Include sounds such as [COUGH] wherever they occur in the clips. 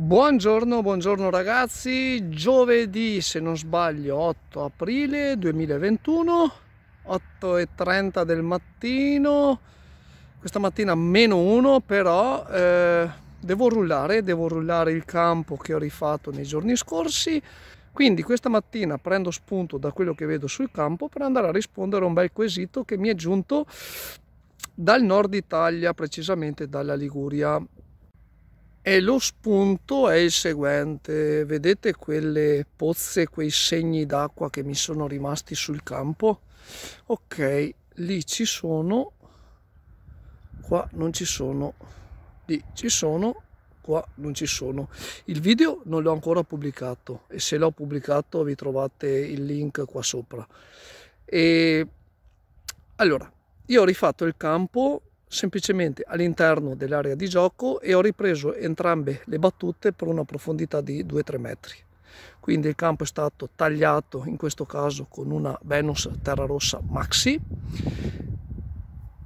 Buongiorno, buongiorno ragazzi, giovedì se non sbaglio 8 aprile 2021, 8.30 del mattino, questa mattina meno 1 però eh, devo rullare, devo rullare il campo che ho rifatto nei giorni scorsi, quindi questa mattina prendo spunto da quello che vedo sul campo per andare a rispondere a un bel quesito che mi è giunto dal nord Italia, precisamente dalla Liguria e lo spunto è il seguente, vedete quelle pozze, quei segni d'acqua che mi sono rimasti sul campo? Ok, lì ci sono, qua non ci sono, lì ci sono, qua non ci sono. Il video non l'ho ancora pubblicato e se l'ho pubblicato vi trovate il link qua sopra. E allora, io ho rifatto il campo semplicemente all'interno dell'area di gioco e ho ripreso entrambe le battute per una profondità di 2-3 metri. Quindi il campo è stato tagliato in questo caso con una Venus Terra Rossa Maxi.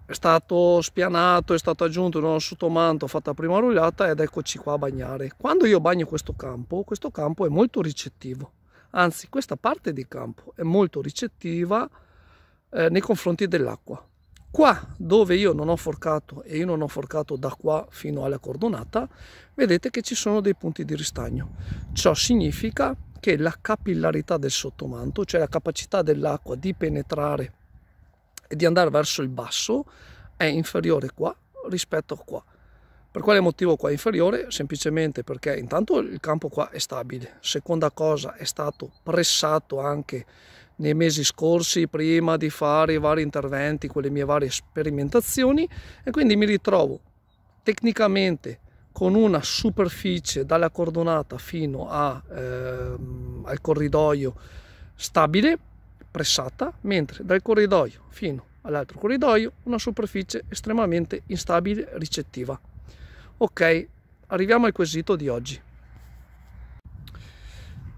È stato spianato, è stato aggiunto un sottomanto fatta prima rullata ed eccoci qua a bagnare. Quando io bagno questo campo, questo campo è molto ricettivo. Anzi, questa parte di campo è molto ricettiva eh, nei confronti dell'acqua qua dove io non ho forcato e io non ho forcato da qua fino alla cordonata vedete che ci sono dei punti di ristagno ciò significa che la capillarità del sottomanto cioè la capacità dell'acqua di penetrare e di andare verso il basso è inferiore qua rispetto a qua per quale motivo qua è inferiore? Semplicemente perché intanto il campo qua è stabile, seconda cosa è stato pressato anche nei mesi scorsi prima di fare i vari interventi con le mie varie sperimentazioni e quindi mi ritrovo tecnicamente con una superficie dalla cordonata fino a, ehm, al corridoio stabile, pressata, mentre dal corridoio fino all'altro corridoio una superficie estremamente instabile, ricettiva. Ok, arriviamo al quesito di oggi.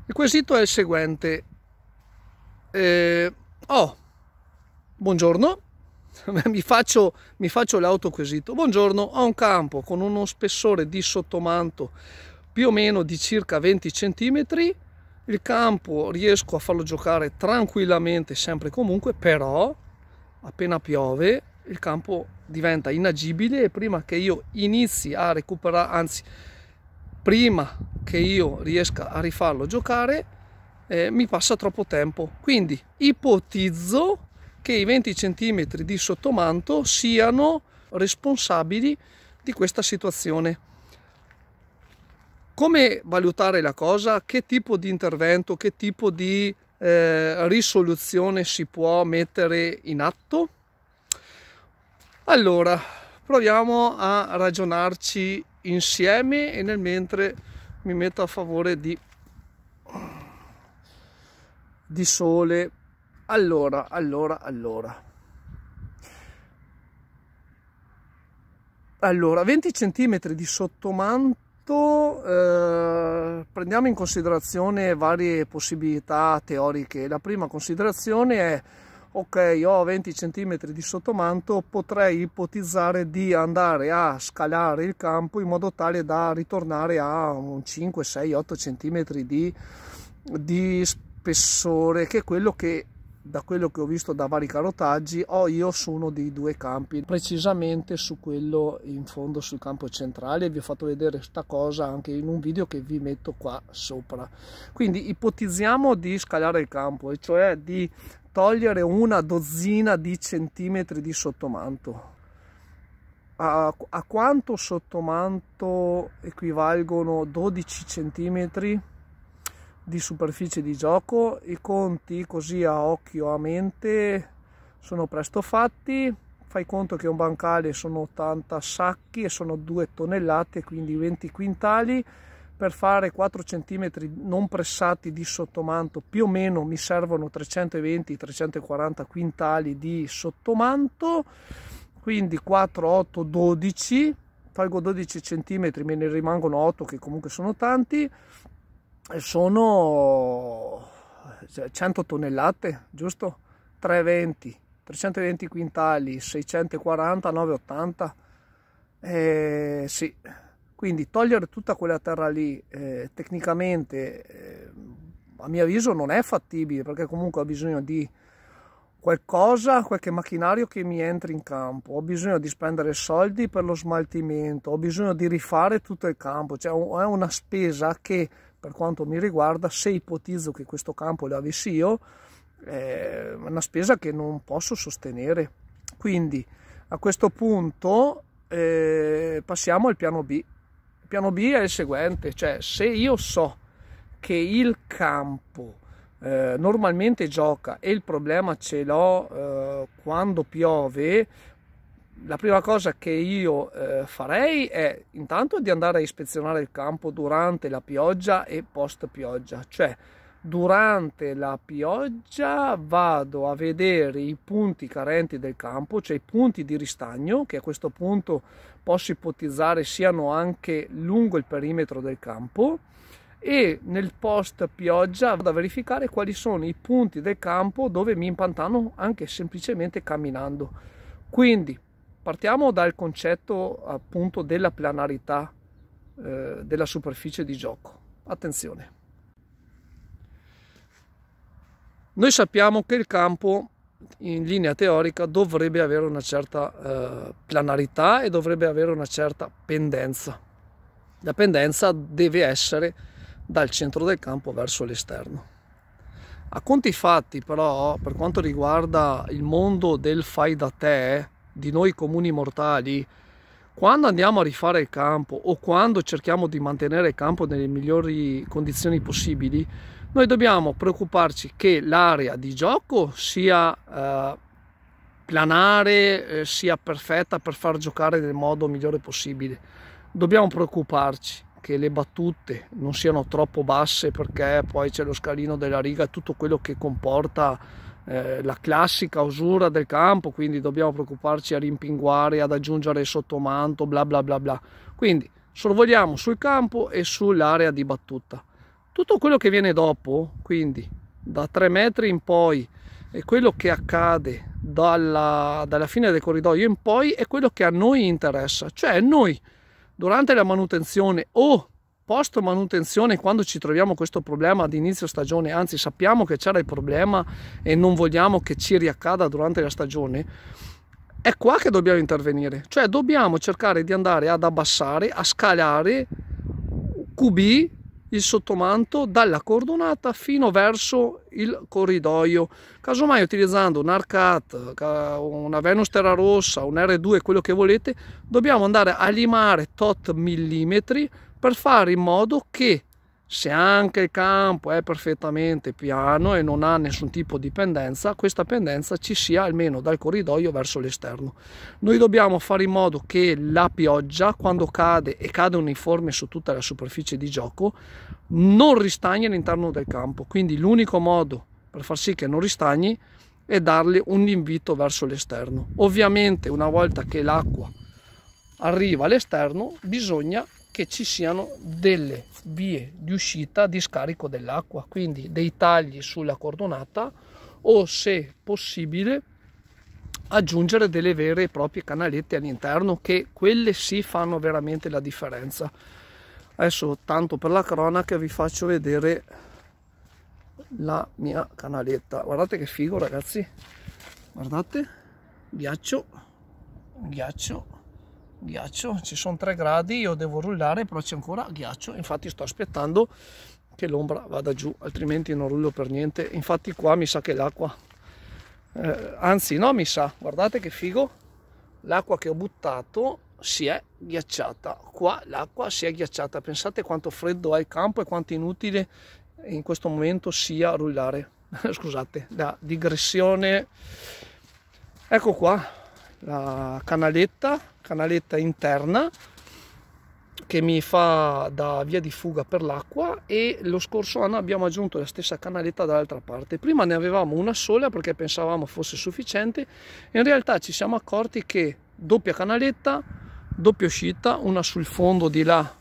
Il quesito è il seguente, eh, oh, buongiorno, [LAUGHS] mi faccio, mi faccio l'autoquesito. Buongiorno, ho un campo con uno spessore di sottomanto più o meno di circa 20 cm. Il campo riesco a farlo giocare tranquillamente, sempre e comunque, però appena piove il campo diventa inagibile e prima che io inizi a recuperare, anzi prima che io riesca a rifarlo giocare, eh, mi passa troppo tempo. Quindi ipotizzo che i 20 cm di sottomanto siano responsabili di questa situazione. Come valutare la cosa? Che tipo di intervento, che tipo di eh, risoluzione si può mettere in atto? Allora, proviamo a ragionarci insieme e nel mentre mi metto a favore di di sole. Allora, allora, allora. Allora, 20 centimetri di sottomanto, eh, prendiamo in considerazione varie possibilità teoriche. La prima considerazione è, ok, ho 20 centimetri di sottomanto, potrei ipotizzare di andare a scalare il campo in modo tale da ritornare a un 5, 6, 8 centimetri di, di spazio spessore che è quello che da quello che ho visto da vari carotaggi ho io su uno dei due campi precisamente su quello in fondo sul campo centrale vi ho fatto vedere questa cosa anche in un video che vi metto qua sopra quindi ipotizziamo di scalare il campo e cioè di togliere una dozzina di centimetri di sottomanto a, a quanto sottomanto equivalgono 12 centimetri di superficie di gioco i conti così a occhio a mente sono presto fatti fai conto che un bancale sono 80 sacchi e sono 2 tonnellate quindi 20 quintali per fare 4 cm non pressati di sottomanto più o meno mi servono 320-340 quintali di sottomanto quindi 4, 8, 12 tolgo 12 cm me ne rimangono 8 che comunque sono tanti sono 100 cioè, tonnellate, giusto? 320, 320 quintali, 640, 980. Eh, sì, quindi togliere tutta quella terra lì eh, tecnicamente eh, a mio avviso non è fattibile perché comunque ho bisogno di qualcosa, qualche macchinario che mi entri in campo, ho bisogno di spendere soldi per lo smaltimento, ho bisogno di rifare tutto il campo, cioè è una spesa che per quanto mi riguarda, se ipotizzo che questo campo l'avessi io, è una spesa che non posso sostenere. Quindi a questo punto eh, passiamo al piano B. Il piano B è il seguente, cioè se io so che il campo eh, normalmente gioca e il problema ce l'ho eh, quando piove la prima cosa che io eh, farei è intanto di andare a ispezionare il campo durante la pioggia e post pioggia, cioè durante la pioggia vado a vedere i punti carenti del campo, cioè i punti di ristagno che a questo punto posso ipotizzare siano anche lungo il perimetro del campo e nel post pioggia vado a verificare quali sono i punti del campo dove mi impantano anche semplicemente camminando. Quindi Partiamo dal concetto appunto della planarità eh, della superficie di gioco. Attenzione. Noi sappiamo che il campo in linea teorica dovrebbe avere una certa eh, planarità e dovrebbe avere una certa pendenza. La pendenza deve essere dal centro del campo verso l'esterno. A conti fatti però, per quanto riguarda il mondo del fai da te, di noi comuni mortali, quando andiamo a rifare il campo o quando cerchiamo di mantenere il campo nelle migliori condizioni possibili, noi dobbiamo preoccuparci che l'area di gioco sia eh, planare, eh, sia perfetta per far giocare nel modo migliore possibile. Dobbiamo preoccuparci che le battute non siano troppo basse perché poi c'è lo scalino della riga e tutto quello che comporta eh, la classica usura del campo, quindi dobbiamo preoccuparci a rimpinguare, ad aggiungere sottomanto, bla bla bla bla. Quindi sorvoliamo sul campo e sull'area di battuta. Tutto quello che viene dopo, quindi da 3 metri in poi, e quello che accade dalla, dalla fine del corridoio in poi è quello che a noi interessa, cioè noi durante la manutenzione o post manutenzione quando ci troviamo questo problema ad inizio stagione, anzi sappiamo che c'era il problema e non vogliamo che ci riaccada durante la stagione, è qua che dobbiamo intervenire, cioè dobbiamo cercare di andare ad abbassare, a scalare QB il sottomanto dalla cordonata fino verso il corridoio casomai utilizzando un arcat una venus terra rossa un r2 quello che volete dobbiamo andare a limare tot millimetri per fare in modo che se anche il campo è perfettamente piano e non ha nessun tipo di pendenza, questa pendenza ci sia almeno dal corridoio verso l'esterno. Noi dobbiamo fare in modo che la pioggia, quando cade e cade uniforme su tutta la superficie di gioco, non ristagni all'interno del campo. Quindi l'unico modo per far sì che non ristagni è darle un invito verso l'esterno. Ovviamente una volta che l'acqua arriva all'esterno bisogna che ci siano delle vie di uscita di scarico dell'acqua, quindi dei tagli sulla cordonata o se possibile aggiungere delle vere e proprie canalette all'interno che quelle sì fanno veramente la differenza. Adesso tanto per la cronaca vi faccio vedere la mia canaletta. Guardate che figo ragazzi, guardate, ghiaccio, ghiaccio, ghiaccio ci sono 3 gradi io devo rullare però c'è ancora ghiaccio infatti sto aspettando che l'ombra vada giù altrimenti non rullo per niente infatti qua mi sa che l'acqua eh, anzi no mi sa guardate che figo l'acqua che ho buttato si è ghiacciata qua l'acqua si è ghiacciata pensate quanto freddo è il campo e quanto inutile in questo momento sia rullare [LAUGHS] scusate la digressione ecco qua la canaletta canaletta interna che mi fa da via di fuga per l'acqua e lo scorso anno abbiamo aggiunto la stessa canaletta dall'altra parte. Prima ne avevamo una sola perché pensavamo fosse sufficiente, in realtà ci siamo accorti che doppia canaletta, doppia uscita, una sul fondo di là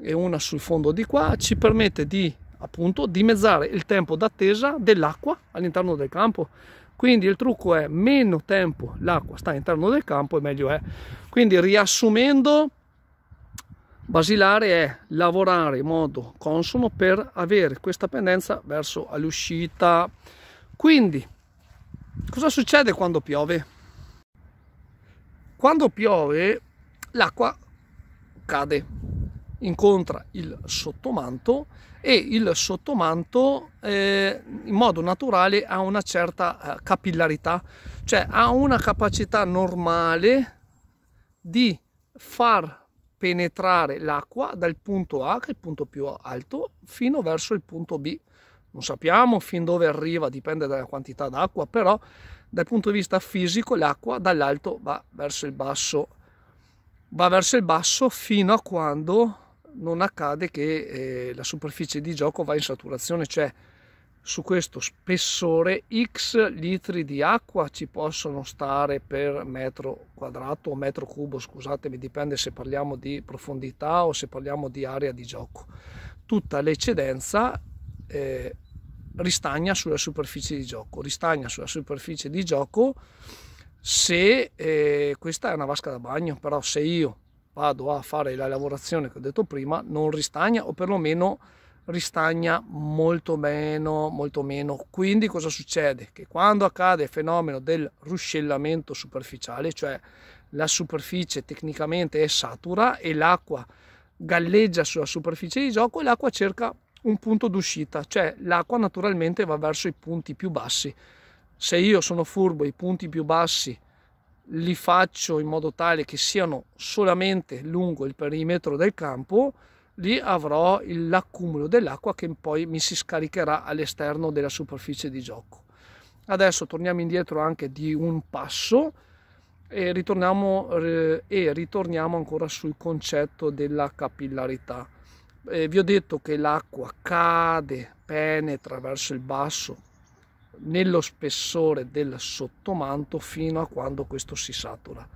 e una sul fondo di qua, ci permette di appunto dimezzare il tempo d'attesa dell'acqua all'interno del campo quindi il trucco è meno tempo l'acqua sta all'interno del campo e meglio è. Quindi riassumendo, basilare è lavorare in modo consono per avere questa pendenza verso l'uscita. Quindi, cosa succede quando piove? Quando piove l'acqua cade, incontra il sottomanto e il sottomanto eh, in modo naturale ha una certa eh, capillarità, cioè ha una capacità normale di far penetrare l'acqua dal punto A, che è il punto più alto, fino verso il punto B. Non sappiamo fin dove arriva, dipende dalla quantità d'acqua, però dal punto di vista fisico l'acqua dall'alto va verso il basso, va verso il basso fino a quando non accade che eh, la superficie di gioco va in saturazione, cioè su questo spessore x litri di acqua ci possono stare per metro quadrato o metro cubo, scusatemi, dipende se parliamo di profondità o se parliamo di area di gioco. Tutta l'eccedenza eh, ristagna sulla superficie di gioco, ristagna sulla superficie di gioco se eh, questa è una vasca da bagno, però se io vado a fare la lavorazione che ho detto prima non ristagna o perlomeno ristagna molto meno molto meno quindi cosa succede che quando accade il fenomeno del ruscellamento superficiale cioè la superficie tecnicamente è satura e l'acqua galleggia sulla superficie di gioco e l'acqua cerca un punto d'uscita cioè l'acqua naturalmente va verso i punti più bassi se io sono furbo i punti più bassi li faccio in modo tale che siano solamente lungo il perimetro del campo, lì avrò l'accumulo dell'acqua che poi mi si scaricherà all'esterno della superficie di gioco. Adesso torniamo indietro anche di un passo e ritorniamo, eh, e ritorniamo ancora sul concetto della capillarità. Eh, vi ho detto che l'acqua cade, penetra verso il basso nello spessore del sottomanto fino a quando questo si satura.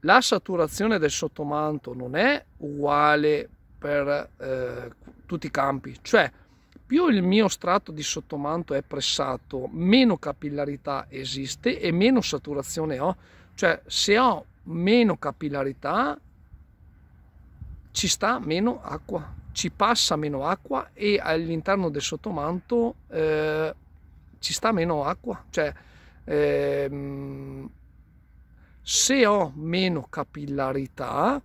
La saturazione del sottomanto non è uguale per eh, tutti i campi, cioè più il mio strato di sottomanto è pressato, meno capillarità esiste e meno saturazione ho, cioè se ho meno capillarità ci sta meno acqua, ci passa meno acqua e all'interno del sottomanto eh, ci sta meno acqua. Cioè, ehm, se ho meno capillarità,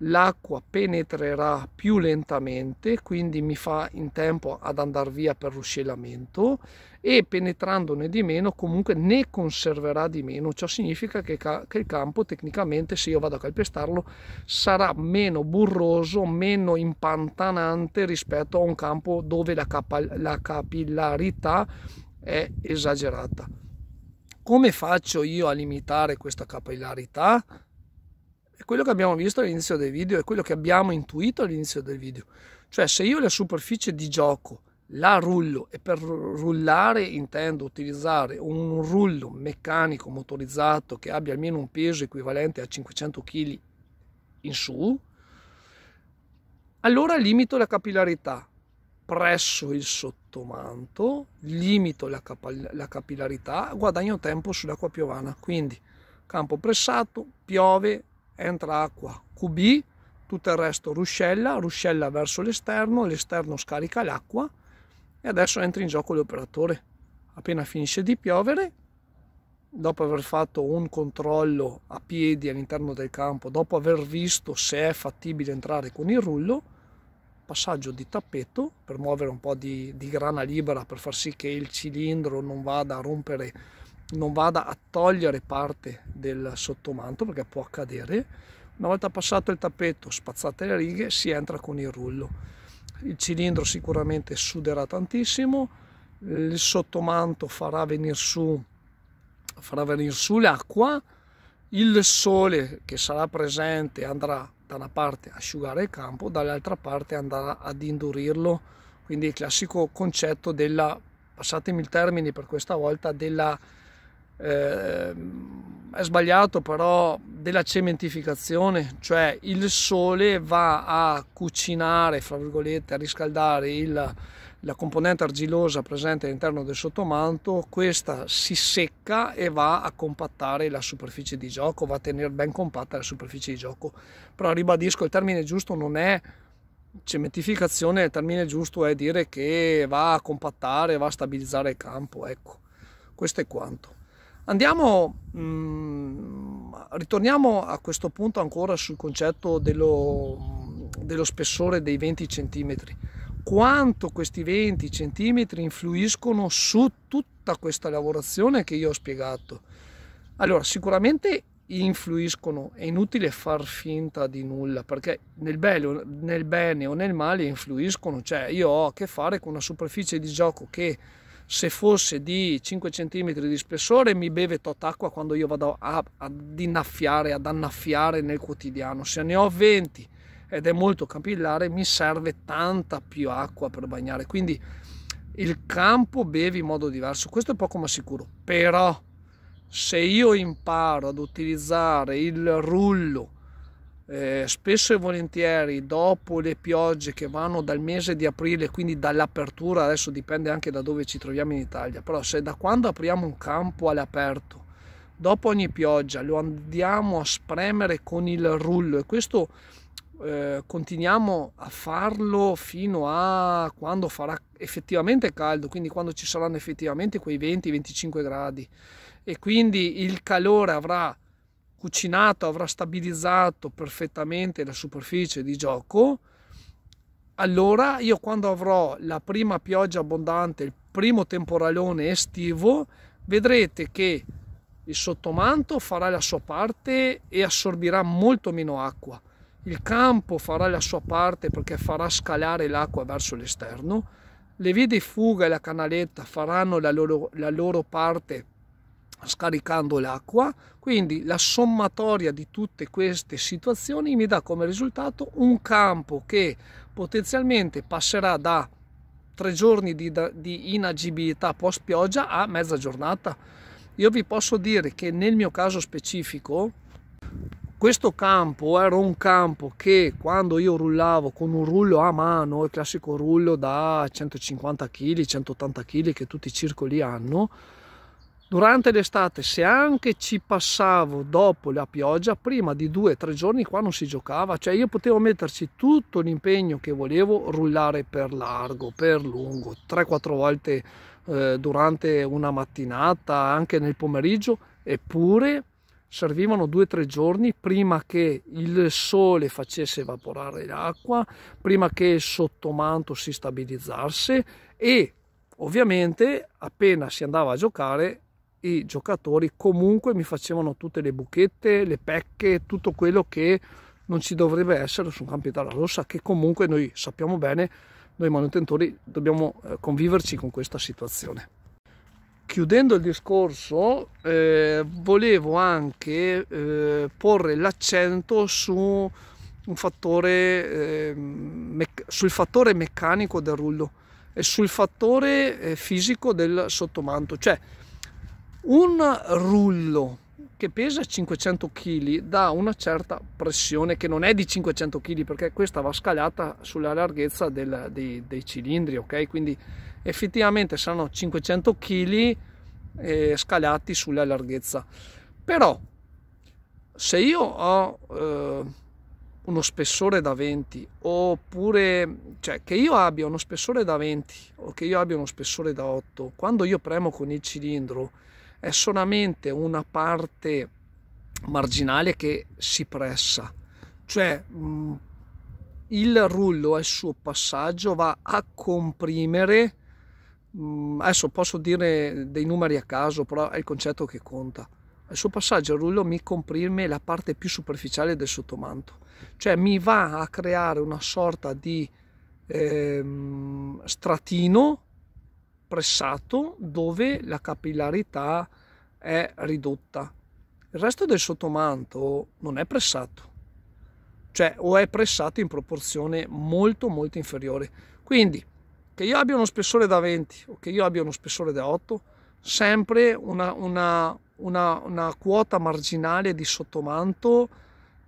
l'acqua penetrerà più lentamente, quindi mi fa in tempo ad andare via per ruscellamento e penetrandone di meno comunque ne conserverà di meno. Ciò significa che, che, il campo tecnicamente, se io vado a calpestarlo, sarà meno burroso, meno impantanante rispetto a un campo dove la, capa- la capillarità è esagerata. Come faccio io a limitare questa capillarità? È quello che abbiamo visto all'inizio del video, è quello che abbiamo intuito all'inizio del video. Cioè se io la superficie di gioco la rullo e per rullare intendo utilizzare un rullo meccanico motorizzato che abbia almeno un peso equivalente a 500 kg in su, allora limito la capillarità presso il sottomanto, limito la, capa- la capillarità, guadagno tempo sull'acqua piovana. Quindi campo pressato, piove, entra acqua QB, tutto il resto ruscella, ruscella verso l'esterno, l'esterno scarica l'acqua e adesso entra in gioco l'operatore. Appena finisce di piovere, dopo aver fatto un controllo a piedi all'interno del campo, dopo aver visto se è fattibile entrare con il rullo, passaggio di tappeto per muovere un po' di, di grana libera per far sì che il cilindro non vada a rompere non vada a togliere parte del sottomanto perché può accadere. Una volta passato il tappeto, spazzate le righe, si entra con il rullo. Il cilindro sicuramente suderà tantissimo, il sottomanto farà venire su, farà venir su l'acqua, il sole che sarà presente andrà da una parte asciugare il campo, dall'altra parte andare ad indurirlo, quindi il classico concetto della, passatemi il termine per questa volta, della eh, è sbagliato però, della cementificazione, cioè il sole va a cucinare, fra virgolette, a riscaldare il, la componente argillosa presente all'interno del sottomanto, questa si secca e va a compattare la superficie di gioco, va a tenere ben compatta la superficie di gioco. Però ribadisco, il termine giusto non è cementificazione, il termine giusto è dire che va a compattare, va a stabilizzare il campo, ecco. Questo è quanto. Andiamo, mh, mm, ritorniamo a questo punto ancora sul concetto dello, dello spessore dei 20 cm. Quanto questi 20 cm influiscono su tutta questa lavorazione che io ho spiegato? Allora, sicuramente influiscono, è inutile far finta di nulla perché nel, bello, nel bene o nel male influiscono, cioè io ho a che fare con una superficie di gioco che se fosse di 5 cm di spessore mi beve tot acqua quando io vado a, ad innaffiare, ad annaffiare nel quotidiano. Se ne ho 20 ed è molto capillare mi serve tanta più acqua per bagnare. Quindi il campo beve in modo diverso, questo è poco ma sicuro. Però se io imparo ad utilizzare il rullo eh, spesso e volentieri dopo le piogge che vanno dal mese di aprile, quindi dall'apertura, adesso dipende anche da dove ci troviamo in Italia, però se da quando apriamo un campo all'aperto, dopo ogni pioggia lo andiamo a spremere con il rullo e questo eh, continuiamo a farlo fino a quando farà effettivamente caldo, quindi quando ci saranno effettivamente quei 20-25 gradi e quindi il calore avrà cucinato, avrà stabilizzato perfettamente la superficie di gioco, allora io quando avrò la prima pioggia abbondante, il primo temporalone estivo, vedrete che il sottomanto farà la sua parte e assorbirà molto meno acqua. Il campo farà la sua parte perché farà scalare l'acqua verso l'esterno. Le vie di fuga e la canaletta faranno la loro, la loro parte scaricando l'acqua, quindi la sommatoria di tutte queste situazioni mi dà come risultato un campo che potenzialmente passerà da tre giorni di, di inagibilità post pioggia a mezza giornata. Io vi posso dire che nel mio caso specifico questo campo era un campo che quando io rullavo con un rullo a mano, il classico rullo da 150 kg, 180 kg che tutti i circoli hanno, Durante l'estate, se anche ci passavo dopo la pioggia, prima di due o tre giorni qua non si giocava, cioè io potevo metterci tutto l'impegno che volevo, rullare per largo, per lungo, 3-4 volte eh, durante una mattinata, anche nel pomeriggio, eppure servivano due o tre giorni prima che il sole facesse evaporare l'acqua, prima che il sottomanto si stabilizzasse e ovviamente appena si andava a giocare i giocatori comunque mi facevano tutte le buchette, le pecche, tutto quello che non ci dovrebbe essere su un campo di rossa che comunque noi sappiamo bene, noi manutentori dobbiamo eh, conviverci con questa situazione. Chiudendo il discorso, eh, volevo anche eh, porre l'accento su fattore, eh, sul fattore meccanico del rullo e sul fattore eh, fisico del sottomanto, cioè un rullo che pesa 500 kg dà una certa pressione che non è di 500 kg perché questa va scagliata sulla larghezza del, dei, dei, cilindri, ok? Quindi effettivamente saranno 500 kg eh, scalati sulla larghezza. Però se io ho eh, uno spessore da 20 oppure cioè che io abbia uno spessore da 20 o che io abbia uno spessore da 8 quando io premo con il cilindro è solamente una parte marginale che si pressa, cioè mm, il rullo al suo passaggio va a comprimere, mm, adesso posso dire dei numeri a caso, però è il concetto che conta. Al suo passaggio il rullo mi comprime la parte più superficiale del sottomanto, cioè mi va a creare una sorta di ehm, stratino pressato dove la capillarità è ridotta. Il resto del sottomanto non è pressato, cioè o è pressato in proporzione molto molto inferiore. Quindi che io abbia uno spessore da 20 o che io abbia uno spessore da 8, sempre una, una, una, una quota marginale di sottomanto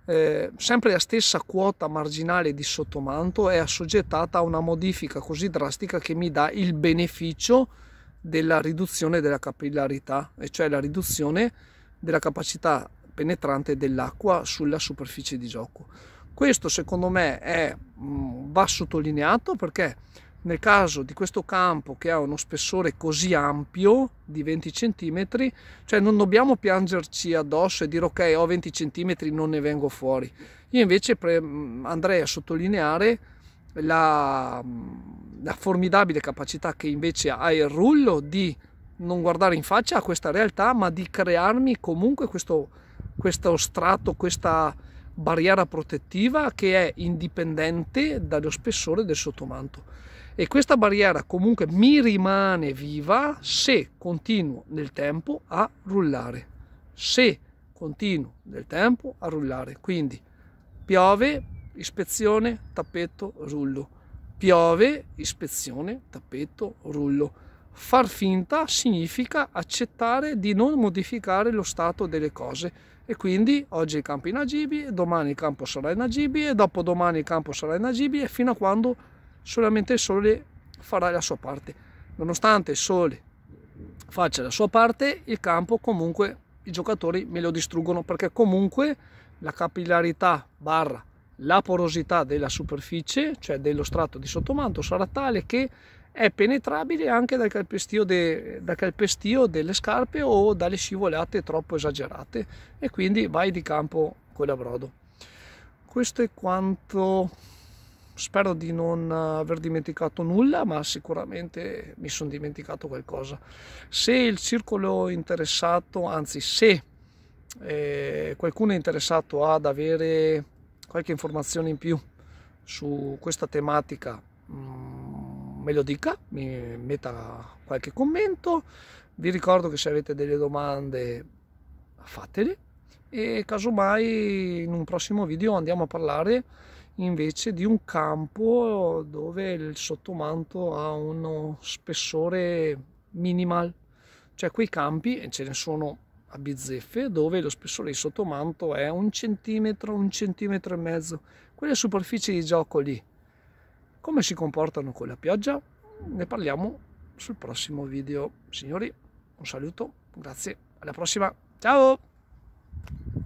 eh, sempre la stessa quota marginale di sottomanto è assoggettata a una modifica così drastica che mi dà il beneficio della riduzione della capillarità, e cioè la riduzione della capacità penetrante dell'acqua sulla superficie di gioco. Questo secondo me è, mm, va sottolineato perché nel caso di questo campo che ha uno spessore così ampio di 20 cm, cioè non dobbiamo piangerci addosso e dire ok ho 20 cm non ne vengo fuori. Io invece mm, andrei a sottolineare la, mm, la formidabile capacità che invece ha il rullo di non guardare in faccia a questa realtà, ma di crearmi comunque questo, questo strato, questa barriera protettiva che è indipendente dallo spessore del sottomanto e questa barriera comunque mi rimane viva se continuo nel tempo a rullare. Se continuo nel tempo a rullare, quindi piove, ispezione, tappeto rullo. Piove, ispezione, tappeto rullo. Far finta significa accettare di non modificare lo stato delle cose e quindi oggi il campo è inagibile, domani il campo sarà inagibile, dopodomani il campo sarà inagibile fino a quando solamente il sole farà la sua parte. Nonostante il sole faccia la sua parte, il campo comunque i giocatori me lo distruggono perché comunque la capillarità barra la porosità della superficie, cioè dello strato di sottomanto, sarà tale che è penetrabile anche dal calpestio, de, dal calpestio delle scarpe o dalle scivolate troppo esagerate e quindi vai di campo con la brodo. Questo è quanto Spero di non eh, aver dimenticato nulla, ma sicuramente mi sono dimenticato qualcosa. Se il circolo interessato, anzi se eh, qualcuno è interessato ad avere qualche informazione in più su questa tematica, mm, me lo dica, mi metta qualche commento. Vi ricordo che se avete delle domande fatele e casomai in un prossimo video andiamo a parlare invece di un campo dove il sottomanto ha uno spessore minimal cioè quei campi e ce ne sono a bizzeffe dove lo spessore di sottomanto è un centimetro un centimetro e mezzo quelle superfici di gioco lì come si comportano con la pioggia ne parliamo sul prossimo video signori un saluto grazie alla prossima ciao